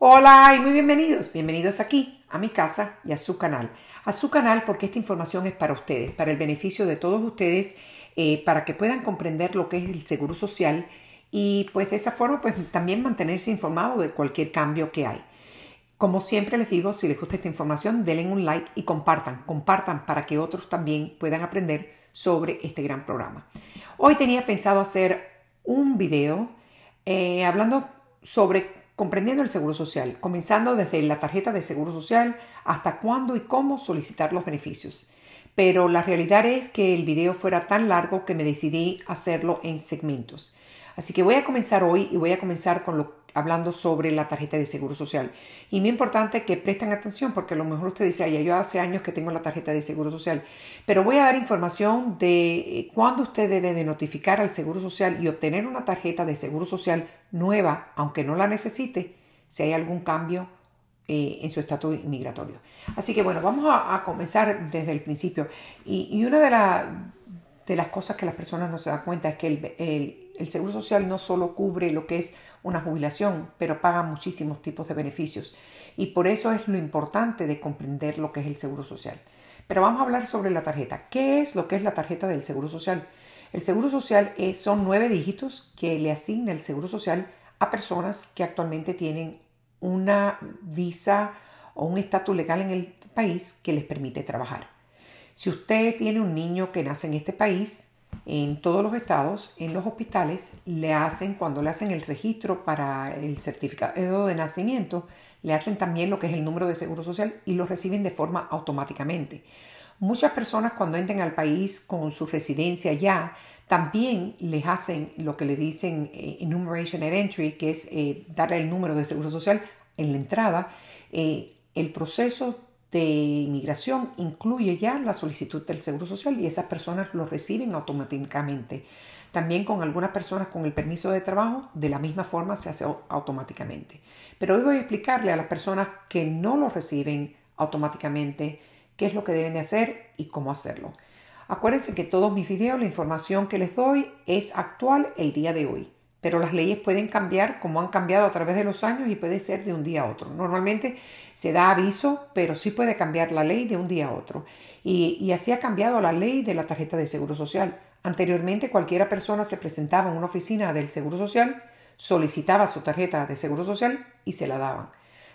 Hola y muy bienvenidos, bienvenidos aquí a mi casa y a su canal. A su canal porque esta información es para ustedes, para el beneficio de todos ustedes, eh, para que puedan comprender lo que es el seguro social y pues de esa forma pues también mantenerse informado de cualquier cambio que hay. Como siempre les digo, si les gusta esta información, denle un like y compartan, compartan para que otros también puedan aprender sobre este gran programa. Hoy tenía pensado hacer un video eh, hablando sobre comprendiendo el Seguro Social, comenzando desde la tarjeta de Seguro Social hasta cuándo y cómo solicitar los beneficios. Pero la realidad es que el video fuera tan largo que me decidí hacerlo en segmentos. Así que voy a comenzar hoy y voy a comenzar con lo, hablando sobre la tarjeta de seguro social. Y muy importante que presten atención porque a lo mejor usted dice, ya yo hace años que tengo la tarjeta de seguro social. Pero voy a dar información de eh, cuándo usted debe de notificar al seguro social y obtener una tarjeta de seguro social nueva, aunque no la necesite, si hay algún cambio eh, en su estatus migratorio. Así que bueno, vamos a, comenzar desde el principio. Y, una de, de, las cosas que las personas no se dan cuenta es que el el Seguro Social no solo cubre lo que es una jubilación, pero paga muchísimos tipos de beneficios. Y por eso es lo importante de comprender lo que es el Seguro Social. Pero vamos a hablar sobre la tarjeta. ¿Qué es lo que es la tarjeta del Seguro Social? El Seguro Social es, son nueve dígitos que le asigna el Seguro Social a personas que actualmente tienen una visa o un estatus legal en el país que les permite trabajar. Si usted tiene un niño que nace en este país, en todos los estados, en los hospitales, le hacen, cuando le hacen el registro para el certificado de nacimiento, le hacen también lo que es el número de seguro social y lo reciben de forma automáticamente. Muchas personas cuando entran al país con su residencia ya, también les hacen lo que le dicen eh, enumeration at entry, que es eh, darle el número de seguro social en la entrada. Eh, el proceso de inmigración incluye ya la solicitud del Seguro Social y esas personas lo reciben automáticamente. También con algunas personas con el permiso de trabajo, de la misma forma se hace automáticamente. Pero hoy voy a explicarle a las personas que no lo reciben automáticamente qué es lo que deben de hacer y cómo hacerlo. Acuérdense que todos mis videos, la información que les doy es actual el día de hoy pero las leyes pueden cambiar como han cambiado a través de los años y puede ser de un día a otro. Normalmente se da aviso, pero sí puede cambiar la ley de un día a otro. Y, así ha cambiado la ley de la tarjeta de Seguro Social. Anteriormente cualquiera persona se presentaba en una oficina del Seguro Social, solicitaba su tarjeta de Seguro Social y se la daban.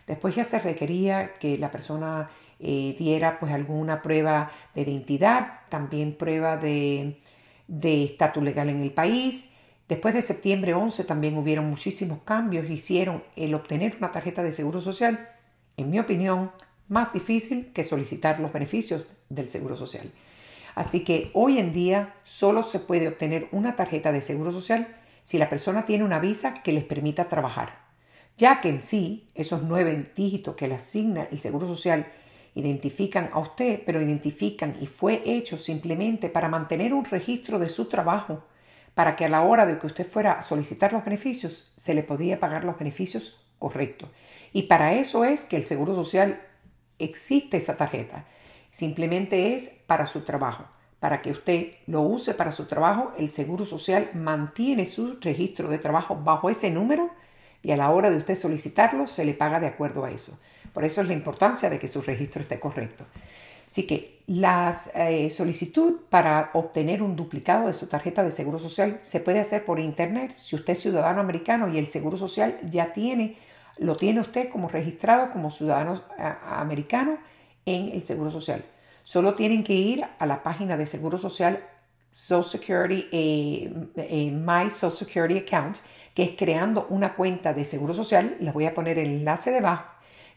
Después ya se requería que la persona eh, diera pues alguna prueba de identidad, también prueba de estatus legal en el país, Después de septiembre 11 también hubieron muchísimos cambios y hicieron el obtener una tarjeta de seguro social, en mi opinión, más difícil que solicitar los beneficios del seguro social. Así que hoy en día solo se puede obtener una tarjeta de seguro social si la persona tiene una visa que les permita trabajar, ya que en sí esos nueve dígitos que le asigna el seguro social identifican a usted, pero identifican y fue hecho simplemente para mantener un registro de su trabajo para que a la hora de que usted fuera a solicitar los beneficios, se le podía pagar los beneficios correctos. Y para eso es que el Seguro Social existe esa tarjeta. Simplemente es para su trabajo. Para que usted lo use para su trabajo, el Seguro Social mantiene su registro de trabajo bajo ese número y a la hora de usted solicitarlo se le paga de acuerdo a eso. Por eso es la importancia de que su registro esté correcto. Así que la eh, solicitud para obtener un duplicado de su tarjeta de seguro social se puede hacer por internet si usted es ciudadano americano y el seguro social ya tiene, lo tiene usted como registrado como ciudadano eh, americano en el seguro social. Solo tienen que ir a la página de seguro social Social Security, eh, My Social Security Account, que es creando una cuenta de seguro social. Les voy a poner el enlace debajo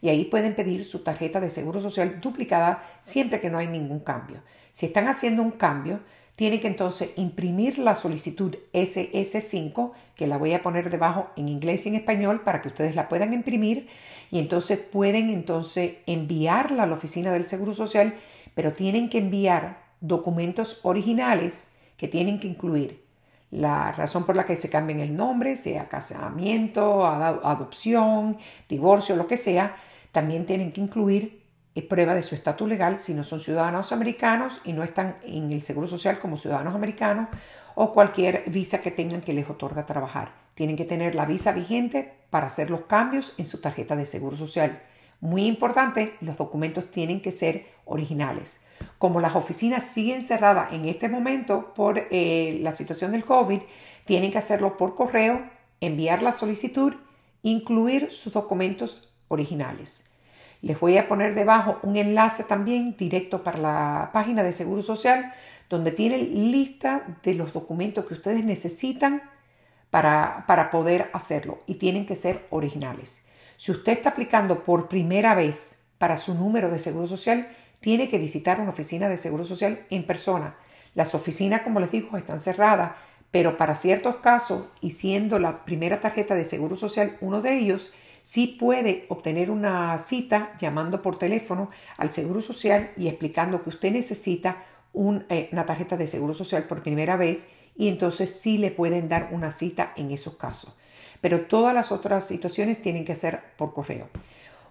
y ahí pueden pedir su tarjeta de seguro social duplicada siempre que no hay ningún cambio. Si están haciendo un cambio, tienen que entonces imprimir la solicitud SS5, que la voy a poner debajo en inglés y en español para que ustedes la puedan imprimir y entonces pueden entonces enviarla a la oficina del Seguro Social, pero tienen que enviar documentos originales que tienen que incluir la razón por la que se cambien el nombre, sea casamiento, adopción, divorcio, lo que sea, también tienen que incluir eh, prueba de su estatus legal si no son ciudadanos americanos y no están en el Seguro Social como ciudadanos americanos o cualquier visa que tengan que les otorga trabajar. Tienen que tener la visa vigente para hacer los cambios en su tarjeta de Seguro Social. Muy importante, los documentos tienen que ser originales. Como las oficinas siguen cerradas en este momento por eh, la situación del COVID, tienen que hacerlo por correo, enviar la solicitud, incluir sus documentos originales. Les voy a poner debajo un enlace también directo para la página de Seguro Social, donde tienen lista de los documentos que ustedes necesitan para poder hacerlo y tienen que ser originales. Si usted está aplicando por primera vez para su número de Seguro Social, tiene que visitar una oficina de Seguro Social en persona. Las oficinas, como les digo, están cerradas, pero para ciertos casos, y siendo la primera tarjeta de Seguro Social uno de ellos, sí puede obtener una cita llamando por teléfono al Seguro Social y explicando que usted necesita eh, una tarjeta de Seguro Social por primera vez y entonces sí le pueden dar una cita en esos casos. Pero todas las otras situaciones tienen que ser por correo.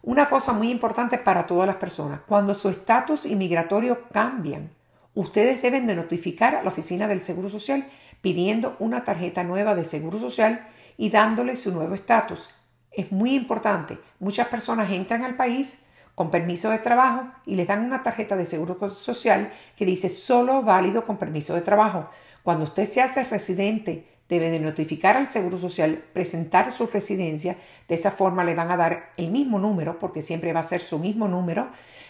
Una cosa muy importante para todas las personas, cuando su estatus inmigratorio cambian, ustedes deben de notificar a la oficina del Seguro Social pidiendo una tarjeta nueva de Seguro Social y dándole su nuevo estatus. Es muy importante. Muchas personas entran al país con permiso de trabajo y les dan una tarjeta de seguro social que dice solo válido con permiso de trabajo. Cuando usted se hace residente deben de notificar al Seguro Social, presentar su residencia, de esa forma le van a dar el mismo número, porque siempre va a ser su mismo número,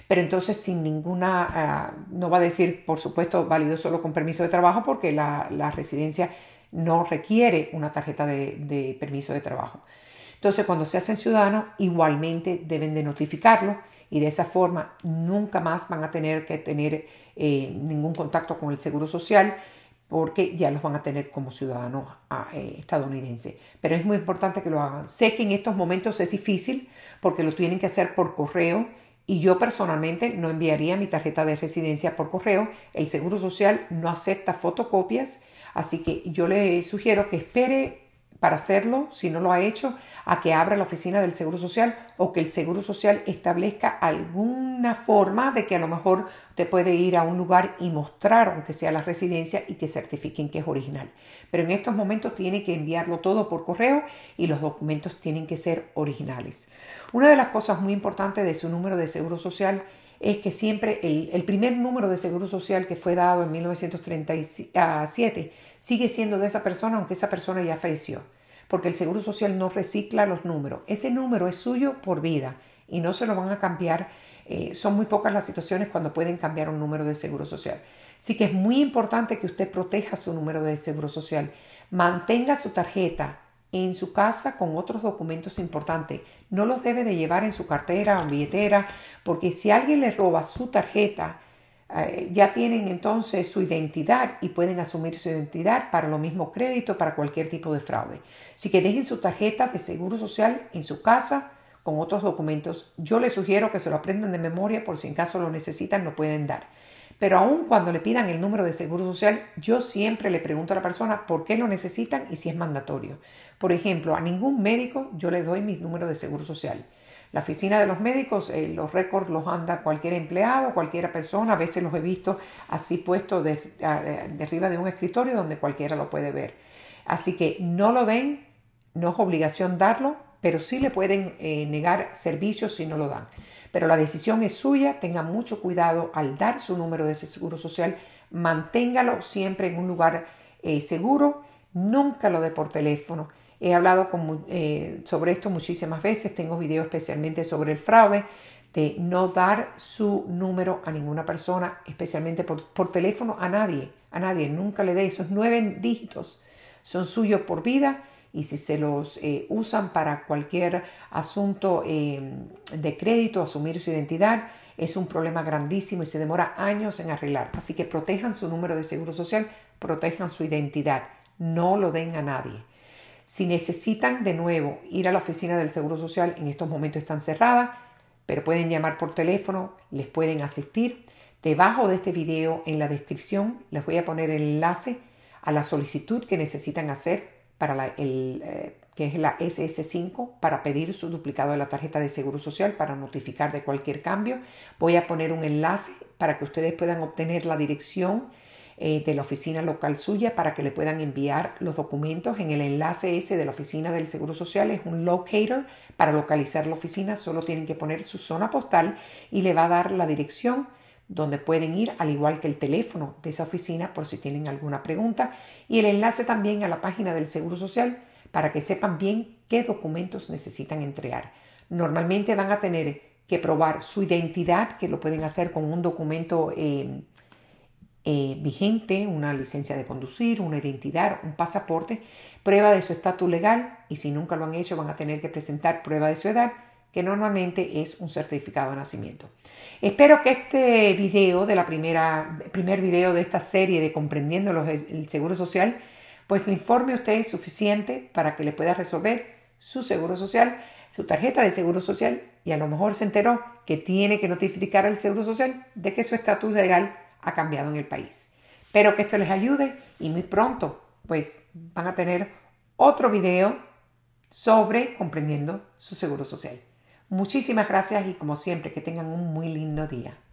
pero entonces sin ninguna, ah, no va a decir, por supuesto, válido solo con permiso de trabajo, porque la, residencia no requiere una tarjeta de, permiso de trabajo. Entonces, cuando se hacen ciudadanos, igualmente deben de notificarlo y de esa forma nunca más van a tener que tener eh, ningún contacto con el Seguro Social porque ya los van a tener como ciudadanos ah, eh, estadounidenses. Pero es muy importante que lo hagan. Sé que en estos momentos es difícil porque lo tienen que hacer por correo y yo personalmente no enviaría mi tarjeta de residencia por correo. El Seguro Social no acepta fotocopias, así que yo le sugiero que espere para hacerlo, si no lo ha hecho, a que abra la oficina del Seguro Social o que el Seguro Social establezca alguna forma de que a lo mejor te puede ir a un lugar y mostrar, aunque sea la residencia, y que certifiquen que es original. Pero en estos momentos tiene que enviarlo todo por correo y los documentos tienen que ser originales. Una de las cosas muy importantes de su número de Seguro Social es que siempre el, el, primer número de seguro social que fue dado en 1937 ah, sigue siendo de esa persona, aunque esa persona ya falleció porque el Seguro Social no recicla los números. Ese número es suyo por vida y no se lo van a cambiar. Eh, son muy pocas las situaciones cuando pueden cambiar un número de seguro social. Así que es muy importante que usted proteja su número de seguro social. Mantenga su tarjeta en su casa con otros documentos importantes. No los debe de llevar en su cartera o billetera, porque si alguien le roba su tarjeta, eh, ya tienen entonces su identidad y pueden asumir su identidad para lo mismo crédito, para cualquier tipo de fraude. Si que dejen su tarjeta de seguro social en su casa con otros documentos. Yo les sugiero que se lo aprendan de memoria por si en caso lo necesitan, lo pueden dar. Pero aún cuando le pidan el número de seguro social, yo siempre le pregunto a la persona por qué lo necesitan y si es mandatorio. Por ejemplo, a ningún médico yo le doy mi número de seguro social. La oficina de los médicos, eh, los récords los anda cualquier empleado, cualquier persona. A veces los he visto así puestos de, arriba de un escritorio donde cualquiera lo puede ver. Así que no lo den, no es obligación darlo, pero sí le pueden eh, negar servicios si no lo dan. Pero la decisión es suya, tenga mucho cuidado al dar su número de seguro social, manténgalo siempre en un lugar eh, seguro, nunca lo dé por teléfono He hablado eh, sobre esto muchísimas veces, tengo videos especialmente sobre el fraude, de no dar su número a ninguna persona, especialmente por, teléfono, a nadie, a nadie, nunca le dé esos nueve dígitos, son suyos por vida y si se los eh, usan para cualquier asunto eh, de crédito, asumir su identidad, es un problema grandísimo y se demora años en arreglar. Así que protejan su número de seguro social, protejan su identidad, no lo den a nadie. Si necesitan de nuevo ir a la oficina del Seguro Social, en estos momentos están cerradas, pero pueden llamar por teléfono, les pueden asistir. Debajo de este video, en la descripción, les voy a poner el enlace a la solicitud que necesitan hacer para la, el, eh, que es la SS5 para pedir su duplicado de la tarjeta de seguro social para notificar de cualquier cambio. Voy a poner un enlace para que ustedes puedan obtener la dirección eh, de la oficina local suya para que le puedan enviar los documentos. En el enlace ese de la oficina del Seguro Social es un locator para localizar la oficina. Solo tienen que poner su zona postal y le va a dar la dirección donde pueden ir, al igual que el teléfono de esa oficina por si tienen alguna pregunta, y el enlace también a la página del Seguro Social para que sepan bien qué documentos necesitan entregar. Normalmente van a tener que probar su identidad, que lo pueden hacer con un documento eh, eh, vigente, una licencia de conducir, una identidad, un pasaporte, prueba de su estatus legal y si nunca lo han hecho van a tener que presentar prueba de su edad, que normalmente es un certificado de nacimiento. Espero que este video de la primera, primer video de esta serie de Comprendiendo los, el Seguro Social, pues le informe a usted suficiente para que le pueda resolver su seguro social, su tarjeta de seguro social y a lo mejor se enteró que tiene que notificar al seguro social de que su estatus legal ha cambiado en el país. Espero que esto les ayude y muy pronto pues van a tener otro video sobre comprendiendo su seguro social. Muchísimas gracias y como siempre que tengan un muy lindo día.